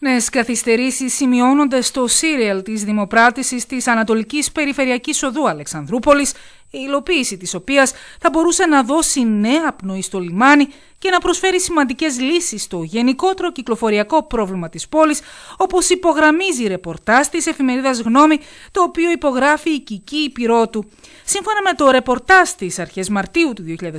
Νέες καθυστερήσεις σημειώνονται στο σύριελ της δημοπράτησης της Ανατολικής Περιφερειακής Οδού Αλεξανδρούπολης η υλοποίηση της οποίας θα μπορούσε να δώσει νέα πνοή στο λιμάνι και να προσφέρει σημαντικές λύσεις στο γενικότερο κυκλοφοριακό πρόβλημα της πόλης, όπως υπογραμμίζει η ρεπορτάζ της εφημερίδας Γνώμη, το οποίο υπογράφει η Κική Υπηρώτου. Σύμφωνα με το ρεπορτάζ της αρχές Μαρτίου του 2020,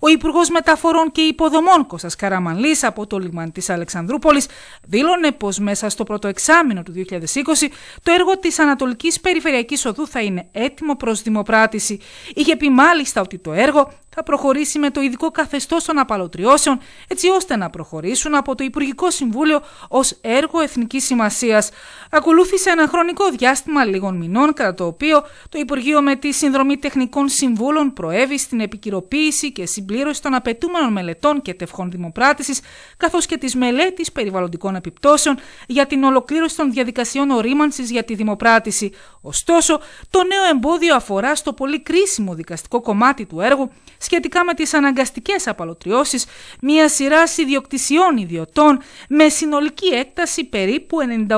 ο Υπουργός Μεταφορών και Υποδομών Κώστας Καραμανλής από το λιμάνι της Αλεξανδρούπολης δήλωνε πως μέσα στο πρώτο εξάμεινο του 2020 το έργο της Ανατολικής Περιφερειακής Οδού θα είναι έτοιμο προς δημοπράτηση είχε πει μάλιστα ότι το έργο θα προχωρήσει με το ειδικό καθεστώς των απαλωτριώσεων, έτσι ώστε να προχωρήσουν από το Υπουργικό Συμβούλιο ως έργο εθνικής σημασίας. Ακολούθησε ένα χρονικό διάστημα λίγων μηνών, κατά το οποίο το Υπουργείο με τη συνδρομή τεχνικών συμβούλων προέβη στην επικυροποίηση και συμπλήρωση των απαιτούμενων μελετών και τευχών δημοπράτησης, καθώς και της μελέτης περιβαλλοντικών επιπτώσεων για την ολοκλήρωση των διαδικασιών ορίμανσης για τη δημοπράτηση. Ωστόσο, το νέο εμπόδιο αφορά στο πολύ κρίσιμο δικαστικό κομμάτι του έργου, σχετικά με τις αναγκαστικές απαλωτριώσεις μια σειρά ιδιοκτησιών ιδιωτών με συνολική έκταση περίπου 98.000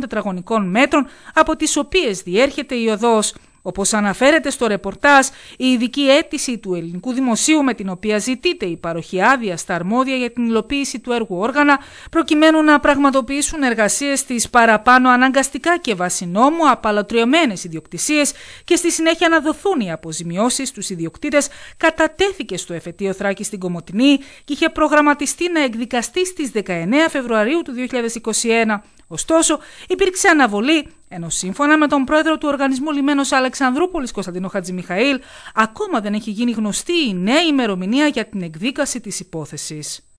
τετραγωνικών μέτρων από τις οποίες διέρχεται η οδός όπως αναφέρεται στο ρεπορτάζ, η ειδική αίτηση του ελληνικού δημοσίου με την οποία ζητείται η παροχή άδεια στα αρμόδια για την υλοποίηση του έργου όργανα, προκειμένου να πραγματοποιήσουν εργασίες στις παραπάνω αναγκαστικά και βασινόμου νόμου απαλατριωμένες ιδιοκτησίες και στη συνέχεια να δοθούν οι αποζημιώσεις στους ιδιοκτήτες, κατατέθηκε στο εφετείο Θράκης στην Κομωτινή και είχε προγραμματιστεί να εκδικαστεί στις 19 Φεβρουαρίου του 2021. Ωστόσο, υπήρξε αναβολή ενώ σύμφωνα με τον πρόεδρο του Οργανισμού λιμένος Αλεξανδρούπολης Κωνσταντίνο Χατζημιχαήλ, ακόμα δεν έχει γίνει γνωστή η νέα ημερομηνία για την εκδίκαση της υπόθεσης.